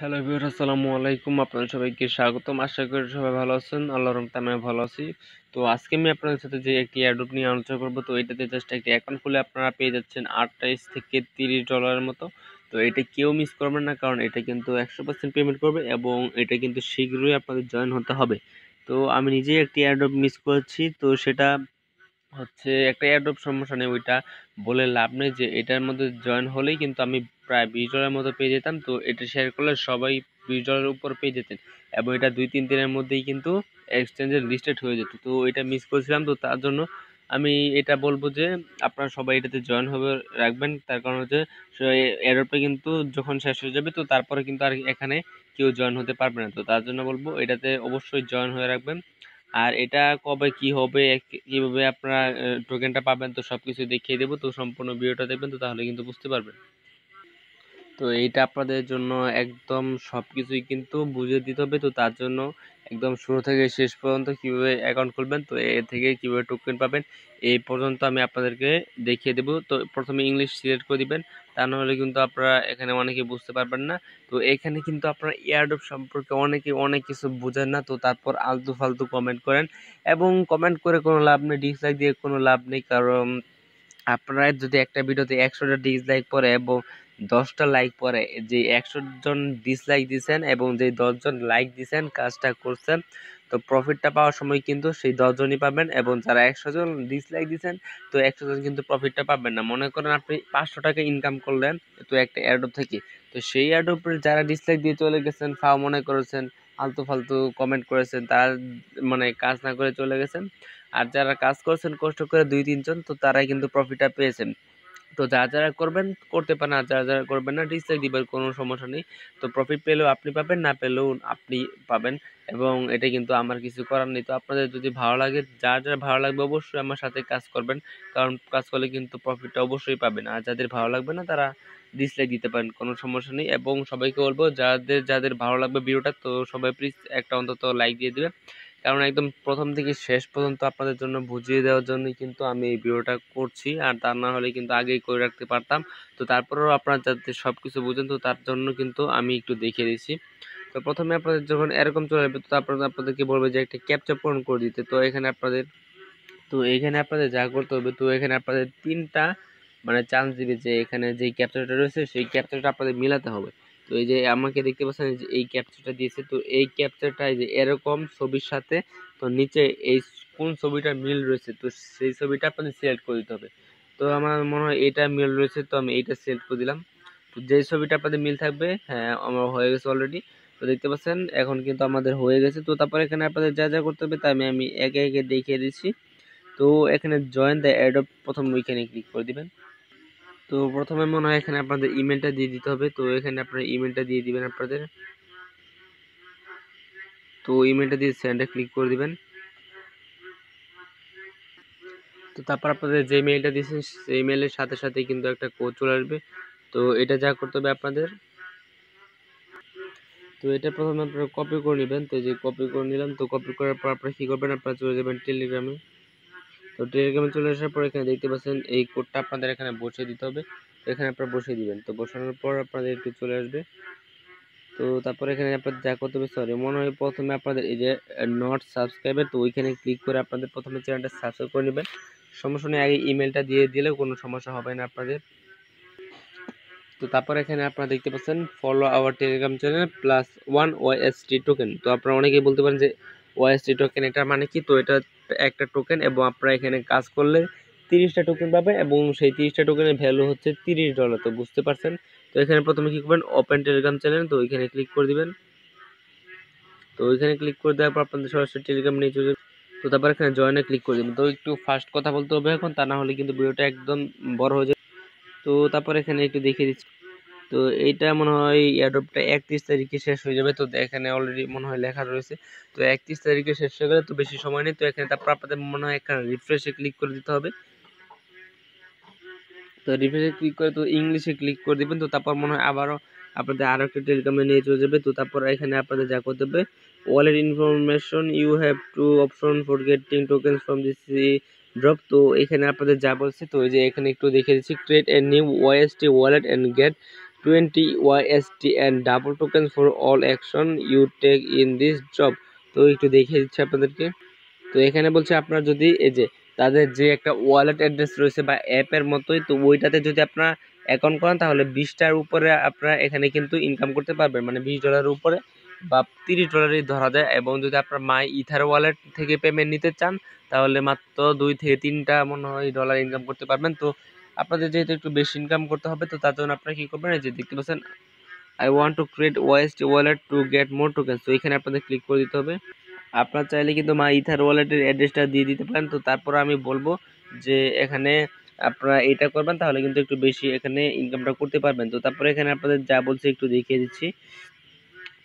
hello ভিউর আসসালামু আলাইকুম আপনাদের সবাইকে স্বাগতম আশা করি সবাই ভালো আছেন আল্লাহ রহমতে আমি ভালো আছি তো আজকে আমি আপনাদের সাথে যে একটি অ্যাডোপ নিয়ে আলোচনা করবো তো এটাতে জাস্ট একটি অ্যাকাউন্ট খুলে আপনারা পেয়ে যাচ্ছেন আটাইশ থেকে তিরিশ ডলারের মতো তো এটা কেউ মিস করবেন না কারণ এটা কিন্তু একশো পার্সেন্ট পেমেন্ট করবে এবং এটা কিন্তু শীঘ্রই আপনাদের জয়েন হতে হবে তো আমি নিজেই একটি অ্যাডোপ মিস করেছি তো সেটা হচ্ছে একটা এয়ারড্রপ সমস্যা নেই ওইটা বলে লাভ নেই যে এটার মধ্যে জয়েন হলেই কিন্তু আমি প্রায় বিশ ডলারের মতো পেয়ে যেতাম তো এটা শেয়ার করলে সবাই বিশ ডলারের উপর পেয়ে যেতেন এবং এটা দুই তিন দিনের মধ্যেই কিন্তু এক্সচেঞ্জের লিস্টেড হয়ে যেত তো এটা মিস করেছিলাম তো তার জন্য আমি এটা বলবো যে আপনারা সবাই এটাতে জয়েন হবে রাখবেন তার কারণ হচ্ছে এয়ারড্রপটা কিন্তু যখন শেষ হয়ে যাবে তো তারপরে কিন্তু আর এখানে কেউ জয়েন হতে পারবে না তো তার জন্য বলবো এটাতে অবশ্যই জয়েন হয়ে রাখবেন আর এটা কবে কি হবে কিভাবে আপনারা টোকেনটা পাবেন তো সবকিছু দেখিয়ে দেবো তো সম্পূর্ণ ভিডিওটা দেখবেন তো তাহলে কিন্তু বুঝতে পারবেন তো এইটা আপনাদের জন্য একদম সব কিছুই কিন্তু বুঝিয়ে দিতে হবে তো তার জন্য একদম শুরু থেকে শেষ পর্যন্ত কীভাবে অ্যাকাউন্ট খুলবেন তো এ থেকে কীভাবে টোকেন পাবেন এই পর্যন্ত আমি আপনাদেরকে দেখিয়ে দেবো তো প্রথমে ইংলিশ সিলেক্ট করে দিবেন তা নাহলে কিন্তু আপনারা এখানে অনেকে বুঝতে পারবেন না তো এখানে কিন্তু আপনারা এয়ারডপ সম্পর্কে অনেকে অনেক কিছু বোঝেন না তো তারপর আলতু ফালতু কমেন্ট করেন এবং কমেন্ট করে কোনো লাভ নেই ডিসলাইক দিয়ে কোনো লাভ নেই কারণ আপনারা যদি একটা ভিডিওতে একশোটা ডিসলাইক পরে এবং দশটা লাইক পরে যে একশো জন ডিসলাইক দিয়েছেন এবং যে দশজন লাইক দিয়েছেন কাজটা করছেন তো প্রফিটটা পাওয়ার সময় কিন্তু সেই দশজনই পাবেন এবং যারা একশো জন ডিসলাইক দিয়েছেন তো একশো জন কিন্তু প্রফিটটা পাবেন না মনে করেন আপনি পাঁচশো টাকা ইনকাম করলেন তো একটা অ্যাডোপ থেকে তো সেই অ্যাডোপের যারা ডিসলাইক দিয়ে চলে গেছেন ফাও মনে করেছেন আলতু ফালতু কমেন্ট করেছেন তারা মানে কাজ না করে চলে গেছেন আর যারা কাজ করেছেন কষ্ট করে দুই তিনজন তো তারাই কিন্তু প্রফিটটা পেয়েছেন তো যারা যারা করবেন করতে পারেন আর যারা যারা করবেন না ডিসলাইক দিবেন কোনো সমস্যা নেই তো প্রফিট পেলেও আপনি পাবেন না পেলেও আপনি পাবেন এবং এটা কিন্তু আমার কিছু করার নেই তো আপনাদের যদি ভালো লাগে যার যার ভালো লাগবে অবশ্যই আমার সাথে কাজ করবেন কারণ কাজ করলে কিন্তু প্রফিটটা অবশ্যই পাবেন আর যাদের ভালো লাগবে না তারা ডিসলাইক দিতে পারেন কোনো সমস্যা নেই এবং সবাইকে বলবো যাদের যাদের ভালো লাগবে ভিডিওটা তো সবাই প্লিজ একটা অন্তত লাইক দিয়ে দেবেন কারণ একদম প্রথম থেকে শেষ পর্যন্ত আপনাদের জন্য বুঝিয়ে দেওয়ার জন্যই কিন্তু আমি এই ভিডিওটা করছি আর তা না হলে কিন্তু আগেই করে রাখতে পারতাম তো তারপরেও আপনারা যাতে সব কিছু বুঝেন তো তার জন্য কিন্তু আমি একটু দেখিয়ে দিচ্ছি তো প্রথমে আপনাদের যখন এরকম চলে যাবে তো তারপরে আপনাদেরকে বলবে যে একটা ক্যাপচার পূরণ করে দিতে তো এখানে আপনাদের তো এখানে আপনাদের যা করতে হবে তো এখানে আপনাদের তিনটা মানে চান্স দিবে যে এখানে যে ক্যাপচারটা রয়েছে সেই ক্যাপচারটা আপনাদের মিলাতে হবে তো এই যে আমাকে দেখতে পাচ্ছেন যে এই ক্যাপচারটা দিয়েছে তো এই ক্যাপচারটা যে এরকম ছবির সাথে তো নিচে এই কোন ছবিটা মিল রয়েছে তো সেই ছবিটা আপনি সিলেক্ট করে দিতে হবে তো আমার মনে হয় এটা মিল রয়েছে তো আমি এইটা সিলেক্ট করে দিলাম তো যেই ছবিটা আপনাদের মিল থাকবে হ্যাঁ আমার হয়ে গেছে অলরেডি তো দেখতে পাচ্ছেন এখন কিন্তু আমাদের হয়ে গেছে তো তারপরে এখানে আপনাদের যা যা করতে হবে তা আমি আমি একে একে দেখিয়ে দিচ্ছি তো এখানে জয়েন দ্য অ্যাডপ প্রথম ওইখানে ক্লিক করে দিবেন তো প্রথমে মনে হয় এখানে আপনাদের ইমেলটা দিয়ে দিতে হবে তো এখানে আপনারা ইমেলটা দিয়ে দিবেন আপনাদের তো ইমেলটা দিয়ে সেন্ডে ক্লিক করে দিবেন তো তারপর আপনাদের যে মেলটা দিয়েছেন সেই মেলের সাথে সাথে কিন্তু একটা কোড চলে আসবে তো এটা যা করতে হবে আপনাদের তো এটা প্রথমে আপনারা কপি করে নেবেন তো যে কপি করে নিলাম তো কপি করার পর আপনারা কী করবেন আপনারা চলে যাবেন টেলিগ্রামে তো টেলিগ্রামে চলে আসার পর এখানে দেখতে পাচ্ছেন এই কোডটা আপনাদের এখানে বসিয়ে দিতে হবে এখানে আপনারা বসিয়ে দিবেন তো বসানোর পর আপনাদের একটু চলে আসবে তো তারপরে এখানে আপনাদের যা করতে হবে সরি মনে হয় প্রথমে আপনাদের এই যে নট সাবস্ক্রাইবার তো ওইখানে ক্লিক করে আপনাদের প্রথমে চ্যানেলটা সাবস্ক্রাইব করে নেবেন সমস্যা নেই আগে ইমেলটা দিয়ে দিলেও কোনো সমস্যা হবে না আপনাদের তো তারপর এখানে আপনারা দেখতে পাচ্ছেন follow our Telegram channel plus one YST token তো আপনারা অনেকেই বলতে পারেন যে ওয়াইএসটি টোকেন এটা মানে কি তো এটা একটা টোকেন এবং আপনারা এখানে কাজ করলে তিরিশটা টোকেন পাবেন এবং সেই তিরিশটা টোকেনের ভ্যালু হচ্ছে তিরিশ ডলার তো বুঝতে পারছেন তো এখানে প্রথমে কী করবেন ওপেন টেলিগ্রাম চ্যানেল তো ওইখানে ক্লিক করে দিবেন তো ওইখানে ক্লিক করে দেওয়ার পর আপনাদের সরাসরি টেলিগ্রাম নিয়ে চলে তো তারপর এখানে জয়েনে ক্লিক করে দেবেন তো একটু ফার্স্ট কথা বলতে হবে এখন তা না হলে কিন্তু ভিডিওটা একদম বড় হয়ে যাবে তো তারপর এখানে একটু দেখিয়ে দিচ্ছি তো এটা মনে হয় এয়ারড্রপটা একত্রিশ তারিখে শেষ হয়ে যাবে তো এখানে অলরেডি মনে হয় লেখা রয়েছে তো একত্রিশ তারিখে শেষ হয়ে গেলে তো বেশি সময় নেই তো এখানে তারপর আপনাদের মনে হয় এখানে রিফ্রেশে ক্লিক করে দিতে হবে তো রিফ্রেশে ক্লিক করে তো ইংলিশে ক্লিক করে দেবেন তো তারপর মনে হয় আবারও আপনাদের আরও একটা টেলিগ্রামে নিয়ে চলে যাবে তো তারপর এখানে আপনাদের যা করতে হবে wallet information you have to option for getting token from this drop তো এখানে আপনাদের যা বলছে তো এই যে এখানে একটু দেখে দিচ্ছি create a new YST wallet and get twenty YST and double token for all action you take in this job তো একটু দেখিয়ে দিচ্ছি আপনাদেরকে তো এখানে বলছে আপনার যদি এই যে তাদের যে একটা ওয়ালেট অ্যাড্রেস রয়েছে বা অ্যাপের মতোই তো ওইটাতে যদি আপনার অ্যাকাউন্ট করেন তাহলে বিশটার উপরে আপনারা এখানে কিন্তু ইনকাম করতে পারবেন মানে বিশ ডলারের উপরে বা তিরিশ ডলারই ধরা যায় এবং যদি আপনার মাই ইথার ওয়ালেট থেকে পেমেন্ট নিতে চান তাহলে মাত্র দুই থেকে তিনটা মনে হয় ডলার ইনকাম করতে পারবেন তো আপনাদের যেহেতু একটু বেশি ইনকাম করতে হবে তো তার জন্য আপনারা কী করবেন এই যে দেখতে পাচ্ছেন I want to create west wallet to get more token তো এখানে আপনাদের ক্লিক করে দিতে হবে আপনার চাইলে কিন্তু মা ইথার ওয়ালেটের অ্যাড্রেসটা দিয়ে দিতে পারেন তো তারপর আমি বলবো যে এখানে আপনারা এটা করবেন তাহলে কিন্তু একটু বেশি এখানে ইনকামটা করতে পারবেন তো তারপরে এখানে আপনাদের যা বলছে একটু দেখিয়ে দিচ্ছি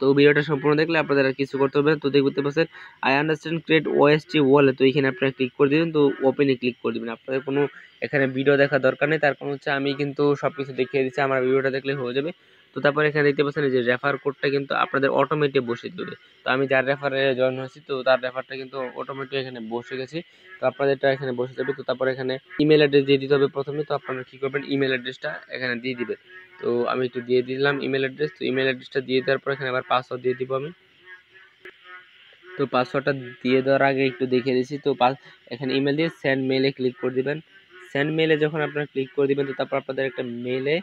তো ভিডিওটা সম্পূর্ণ দেখলে আপনাদের আর কিছু করতে হবে তো দেখতে পাচ্ছেন আই আন্ডারস্ট্যান্ড ক্রিয়েট ওএসটি ওয়ালে তো এখানে আপনারা ক্লিক করে দেবেন তো ওপেনে ক্লিক করে দেবেন আপনাদের কোনো এখানে ভিডিও দেখা দরকার নেই তার কারণ হচ্ছে আমি কিন্তু সব কিছু দেখিয়ে দিচ্ছি আমার ভিডিওটা দেখলে হয়ে যাবে তো তারপরে এখানে দেখতে পাচ্ছেন যে রেফার কোডটা কিন্তু আপনাদের অটোমেটিক বসে দেবে তো আমি যার রেফারে জয়েন হয়েছি তো তার রেফারটা কিন্তু অটোমেটিক এখানে বসে গেছে তো আপনাদেরটা এখানে বসে যাবে তো তারপরে এখানে ইমেল অ্যাড্রেস দিয়ে দিতে হবে প্রথমে তো আপনারা কী করবেন ইমেল অ্যাড্রেসটা এখানে দিয়ে দিবে তো আমি একটু দিয়ে দিলাম ইমেল অ্যাড্রেস তো ইমেল অ্যাড্রেসটা দিয়ে দেওয়ার পর এখানে আবার পাসওয়ার্ড দিয়ে দিব আমি তো পাসওয়ার্ডটা দিয়ে দেওয়ার আগে একটু দেখিয়ে দিচ্ছি তো পাস এখানে ইমেল দিয়ে সেন্ড মেলে ক্লিক করে দিবেন সেন্ড মেলে যখন আপনারা ক্লিক করে দিবেন তো তারপর আপনাদের একটা মেলে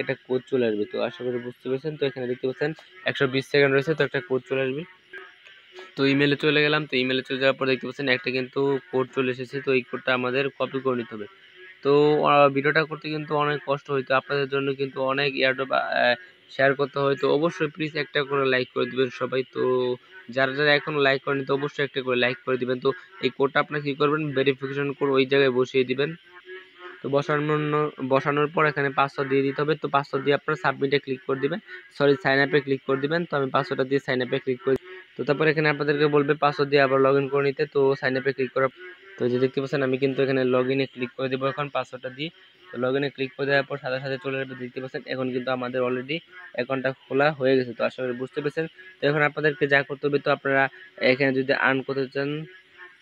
একটা কোড চলে আসবে তো আশা করি বুঝতে পেরেছেন তো এখানে দেখতে পাচ্ছেন একশো বিশ সেকেন্ড রয়েছে তো একটা কোড চলে আসবে তো ইমেলে চলে গেলাম তো ইমেলে চলে যাওয়ার পর দেখতে পাচ্ছেন একটা কিন্তু কোড চলে এসেছে তো এই কোডটা আমাদের কপি করে নিতে হবে তো ভিডিওটা করতে কিন্তু অনেক কষ্ট হইতো আপনাদের জন্য কিন্তু অনেক ইয়ারডপ শেয়ার করতে হয় তো অবশ্যই প্লিজ একটা করে লাইক করে দিবেন সবাই তো যারা যারা এখনও লাইক করেনি তো অবশ্যই একটা করে লাইক করে দিবেন তো এই কোডটা আপনারা কী করবেন ভেরিফিকেশন করে ওই জায়গায় বসিয়ে দিবেন তো বসানো বসানোর পর এখানে পাসওয়ার্ড দিয়ে দিতে হবে তো পাসওয়ার্ড দিয়ে আপনারা সাবমিটে ক্লিক করে দিবেন সরি সাইন আপে ক্লিক করে দিবেন তো আমি পাসওয়ার্ডটা দিয়ে সাইন আপে ক্লিক করি তো তারপর এখানে আপনাদেরকে বলবে পাসওয়ার্ড দিয়ে আবার লগ করে নিতে তো সাইন আপে ক্লিক করা তো যে দেখতে পাচ্ছেন আমি কিন্তু এখানে লগ ইনে ক্লিক করে দেবো এখন পাসওয়ার্ডটা দিয়ে তো লগ ইনে ক্লিক করে দেওয়ার পর সাথে সাথে চলে যাবে দেখতে পাচ্ছেন এখন কিন্তু আমাদের অলরেডি অ্যাকাউন্টটা খোলা হয়ে গেছে তো আশা করি বুঝতে পেরেছেন তো এখন আপনাদেরকে যা করতে হবে তো আপনারা এখানে যদি আর্ন করতে চান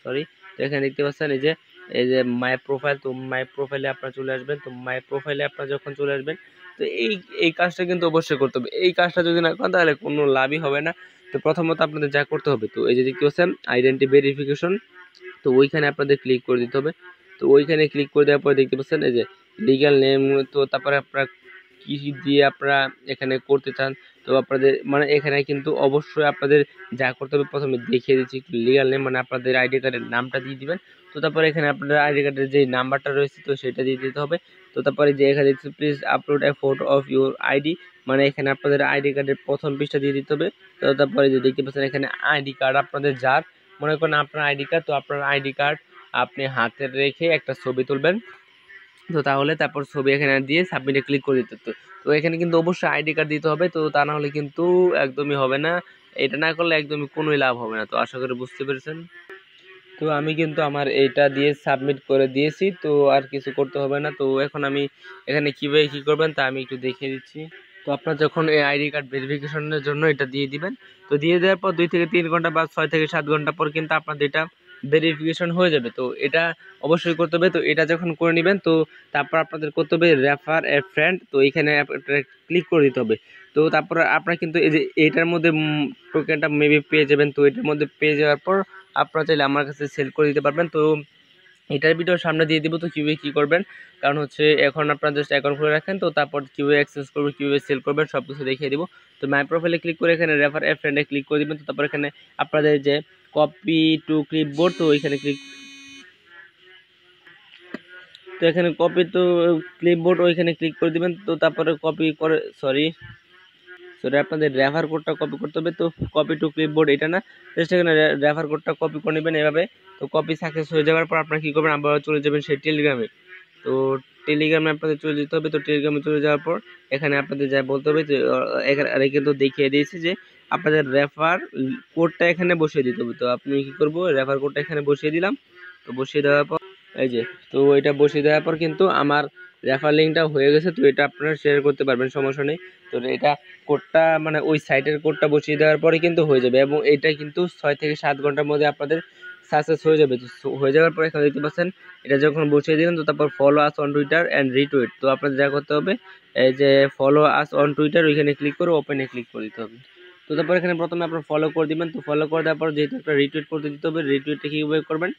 সরি তো এখানে দেখতে পাচ্ছেন এই যে এই যে মাই প্রোফাইল তো মাই প্রোফাইলে আপনারা চলে আসবেন তো মাই প্রোফাইলে আপনারা যখন চলে আসবেন তো এই এই কাজটা কিন্তু অবশ্যই করতে হবে এই কাজটা যদি না করেন তাহলে কোনো লাভই হবে না তো প্রথমত আপনাদের যা করতে হবে তো এই যে দেখতে পাচ্ছেন আইডেন্টি ভেরিফিকেশন তো ওইখানে আপনাদের ক্লিক করে দিতে হবে তো ওইখানে ক্লিক করে দেওয়ার পরে দেখতে পাচ্ছেন এই যে লিগাল নেম তো তারপরে আপনারা কী দিয়ে আপনারা এখানে করতে চান তো আপনাদের মানে এখানে কিন্তু অবশ্যই আপনাদের যা করতে হবে প্রথমে দেখিয়ে দিচ্ছি লিগাল নেম মানে আপনাদের আইডি কার্ডের নামটা দিয়ে দিবেন তো তারপরে এখানে আপনার আইডি কার্ডের যে নাম্বারটা রয়েছে তো সেটা দিয়ে দিতে হবে তো তারপরে যে এখানে দেখছি please upload a photo of your ID মানে এখানে আপনাদের আইডি কার্ডের প্রথম পৃষ্ঠা দিয়ে দিতে হবে তো তারপরে যে দেখতে পাচ্ছেন এখানে আইডি কার্ড আপনাদের যার মনে করেন আপনার আইডি কার্ড তো আপনার আইডি কার্ড আপনি হাতে রেখে একটা ছবি তুলবেন তো তাহলে তারপর ছবি এখানে দিয়ে সাবমিটে ক্লিক করে দিতে তো এখানে কিন্তু অবশ্যই আইডি কার্ড দিতে হবে তো তা না হলে কিন্তু একদমই হবে না এটা না করলে একদমই কোনোই লাভ হবে না তো আশা করি বুঝতে পেরেছেন তো আমি কিন্তু আমার এইটা দিয়ে সাবমিট করে দিয়েছি তো আর কিছু করতে হবে না তো এখন আমি এখানে কীভাবে কী করবেন তা আমি একটু দেখিয়ে দিচ্ছি তো আপনার যখন এই আইডি কার্ড ভেরিফিকেশনের জন্য এটা দিয়ে দিবেন তো দিয়ে দেওয়ার পর দুই থেকে তিন ঘন্টা বা ছয় থেকে সাত ঘন্টা পর কিন্তু আপনাদের এটা ভেরিফিকেশন হয়ে যাবে তো এটা অবশ্যই করতে হবে তো এটা যখন করে নেবেন তো তারপর আপনাদের করতে হবে রেফার এ ফ্রেন্ড তো এখানে ক্লিক করে দিতে হবে তো তারপর আপনারা কিন্তু এই যে এটার মধ্যে টোকেনটা মেবি পেয়ে যাবেন তো এটার মধ্যে পেয়ে যাওয়ার পর আপনারা চাইলে আমার কাছে সেল করে দিতে পারবেন তো এটার ভিডিও সামনে দিয়ে দিব তো কীভাবে কী করবেন কারণ হচ্ছে এখন আপনারা জাস্ট অ্যাকাউন্ট খুলে রাখেন তো তারপর কীভাবে অ্যাক্সেস করবেন কীভাবে সেল করবেন সব কিছু দেখিয়ে দিব তো মাই প্রোফাইলে ক্লিক করে এখানে রেফার এ ফ্রেন্ডে ক্লিক করে দেবেন তো তারপর এখানে আপনাদের যে কপি টু ক্লিপবোর্ড তো ওইখানে ক্লিক তো এখানে কপি টু ক্লিপবোর্ড ওইখানে ক্লিক করে দিবেন তো তারপরে কপি করে সরি সো এটা আপনাদের রেফার কোডটা কপি করতে হবে তো কপি টু ক্লিপবোর্ড এটা না জাস্ট এখানে রেফার কোডটা কপি করে নেবেন এভাবে তো কপি সাকসেস হয়ে যাওয়ার পর আপনারা কী করবেন আবার চলে যাবেন সেই টেলিগ্রামে তো টেলিগ্রামে আপনাদের চলে যেতে হবে তো টেলিগ্রামে চলে যাওয়ার পর এখানে আপনাদের যা বলতে হবে যে এখানে কিন্তু দেখিয়ে দিয়েছে যে আপনাদের রেফার কোডটা এখানে বসিয়ে দিতে হবে তো আপনি কী করবো রেফার কোডটা এখানে বসিয়ে দিলাম তো বসিয়ে দেওয়ার পর এই যে তো এটা বসিয়ে দেওয়ার পর কিন্তু আমার রেফার লিঙ্কটা হয়ে গেছে তো এটা আপনারা শেয়ার করতে পারবেন সমস্যা নেই তো এটা কোডটা মানে ওই সাইটের কোডটা বসিয়ে দেওয়ার পরে কিন্তু হয়ে যাবে এবং এটা কিন্তু ছয় থেকে সাত ঘন্টার মধ্যে আপনাদের সাকসেস হয়ে যাবে তো হয়ে যাওয়ার পরে এখানে দেখতে পাচ্ছেন এটা যখন বসিয়ে দিলেন তো তারপর follow us on Twitter and retweet তো আপনাদের যা করতে হবে এই যে ফলো আস অন টুইটার ওইখানে ক্লিক করে ওপেনে ক্লিক করে দিতে হবে তো তারপর এখানে প্রথমে আপনার ফলো করে দিবেন তো ফলো করে দেওয়ার পর যেহেতু একটা রিটুইট করতে দিতে হবে রিটুইটটা কীভাবে করবেন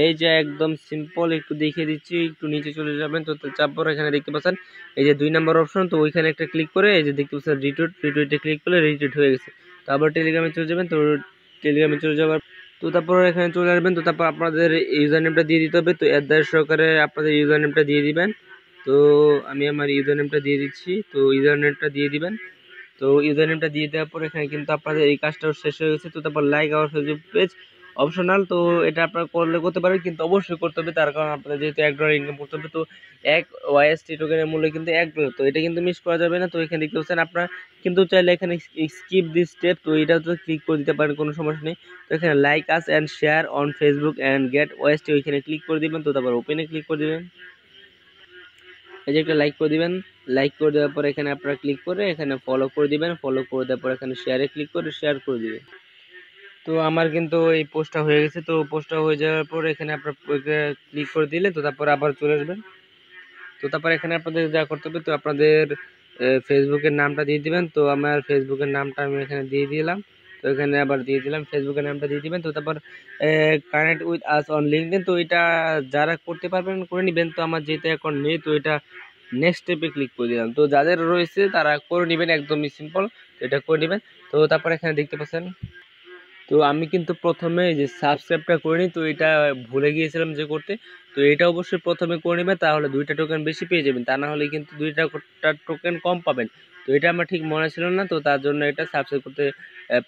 এই যে একদম সিম্পল একটু দেখিয়ে দিচ্ছি একটু নিচে চলে যাবেন তো চাপবর এখানে দেখতে পাচ্ছেন এই যে দুই নাম্বার অপশন তো ওইখানে একটা ক্লিক করে এই যে দেখতে পাচ্ছেন রিটুইট রিটুইটে ক্লিক করলে রিটুইট হয়ে গেছে তো আবার টেলিগ্রামে চলে যাবেন তো টেলিগ্রামে চলে যাওয়ার তো তারপর এখানে চলে আসবেন তো তারপর আপনাদের ইউজার নেমটা দিয়ে দিতে হবে তো অ্যাড্রেস সহকারে আপনাদের ইউজার নেমটা দিয়ে দিবেন তো আমি আমার ইউজার নেমটা দিয়ে দিচ্ছি তো ইউজার নেমটা দিয়ে দিবেন তো ইউজার নেমটা দিয়ে দেওয়ার পর এখানে কিন্তু আপনাদের এই কাজটাও শেষ হয়ে গেছে তো তারপর like our Facebook page optional তো এটা আপনারা করলে করতে পারেন কিন্তু অবশ্যই করতে হবে তার কারণ আপনাদের যেহেতু এক ডলার ইনকাম করতে হবে তো এক ওয়াইএসটি টোকেনের মূল্য কিন্তু এক ডলার তো এটা কিন্তু মিস করা যাবে না তো এখানে দেখতে পাচ্ছেন আপনারা কিন্তু চাইলে এখানে স্কিপ দি স্টেপ তো এটা তো ক্লিক করে দিতে পারেন কোনো সমস্যা নেই তো এখানে like us and share on Facebook and get YST ওইখানে ক্লিক করে দিবেন তো তারপর ওপেনে ক্লিক করে দিবেন এই যে একটা লাইক করে দিবেন লাইক করে দেওয়ার পর এখানে আপনারা ক্লিক করে এখানে ফলো করে দিবেন ফলো করে দেওয়ার পর এখানে শেয়ারে ক্লিক করে শেয়ার করে দিবেন তো আমার কিন্তু এই পোস্টটা হয়ে গেছে তো পোস্টটা হয়ে যাওয়ার পর এখানে আপনার ক্লিক করে দিলে তো তারপর আবার চলে আসবেন তো তারপর এখানে আপনাদের যা করতে হবে তো আপনাদের ফেসবুকের নামটা দিয়ে দিবেন তো আমার ফেসবুকের নামটা আমি এখানে দিয়ে দিলাম তো এখানে আবার দিয়ে দিলাম ফেসবুকের নামটা দিয়ে দিবেন তো তারপর connect with us on LinkedIn তো এটা যারা করতে পারবেন করে নেবেন তো আমার যেহেতু অ্যাকাউন্ট নেই তো এটা নেক্সট স্টেপে ক্লিক করে দিলাম তো যাদের রয়েছে তারা করে নেবেন একদমই সিম্পল তো এটা করে নেবেন তো তারপর এখানে দেখতে পাচ্ছেন তো আমি কিন্তু প্রথমে যে সাবস্ক্রাইবটা করিনি তো এটা ভুলে গিয়েছিলাম যে করতে তো এটা অবশ্যই প্রথমে করে নেবেন তাহলে দুইটা টোকেন বেশি পেয়ে যাবেন তা না হলে কিন্তু দুইটা টোকেন কম পাবেন তো এটা আমার ঠিক মনে ছিল না তো তার জন্য এটা সাবস্ক্রাইব করতে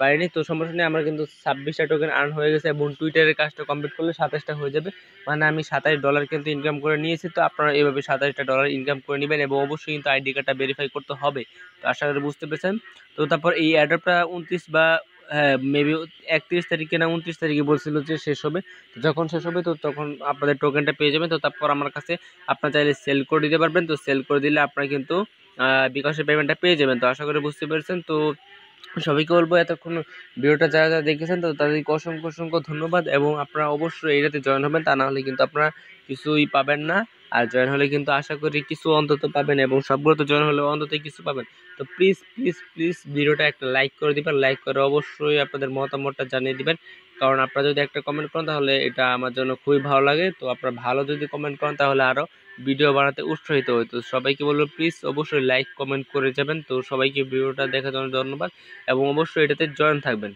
পারিনি তো সমস্যা নেই আমার কিন্তু ছাব্বিশটা টোকেন আর্ন হয়ে গেছে এবং টুইটারের কাজটা কমপ্লিট করলে সাতাশটা হয়ে যাবে মানে আমি সাতাশ ডলার কিন্তু ইনকাম করে নিয়েছি তো আপনারা এভাবে সাতাশটা ডলার ইনকাম করে নেবেন এবং অবশ্যই কিন্তু আইডি কার্ডটা ভেরিফাই করতে হবে তো আশা করি বুঝতে পেরেছেন তো তারপর এই অ্যাডপটা উনত্রিশ বা হ্যাঁ মেবি একত্রিশ তারিখে না উনত্রিশ তারিখে বলছিল যে শেষ হবে তো যখন শেষ হবে তো তখন আপনাদের টোকেনটা পেয়ে যাবেন তো তারপর আমার কাছে আপনার চাইলে সেল করে দিতে পারবেন তো সেল করে দিলে আপনারা কিন্তু বিকাশের পেমেন্টটা পেয়ে যাবেন তো আশা করি বুঝতে পেরেছেন তো সবাইকে বলবো এতক্ষণ ভিডিওটা যারা যারা দেখেছেন তো তাদেরকে অসংখ্য অসংখ্য ধন্যবাদ এবং আপনারা অবশ্যই এটাতে জয়েন হবেন তা না হলে কিন্তু আপনারা কিছুই পাবেন না আর জয়েন হলে কিন্তু আশা করি কিছু অন্তত পাবেন এবং তো জয়েন হলে অন্তত কিছু পাবেন তো প্লিজ প্লিজ প্লিজ ভিডিওটা একটা লাইক করে দিবেন লাইক করে অবশ্যই আপনাদের মতামতটা জানিয়ে দিবেন কারণ আপনারা যদি একটা কমেন্ট করেন তাহলে এটা আমার জন্য খুবই ভালো লাগে তো আপনারা ভালো যদি কমেন্ট করেন তাহলে আরও ভিডিও বানাতে উৎসাহিত হই তো সবাইকে বলবো প্লিজ অবশ্যই লাইক কমেন্ট করে যাবেন তো সবাইকে ভিডিওটা দেখার জন্য ধন্যবাদ এবং অবশ্যই এটাতে জয়েন থাকবেন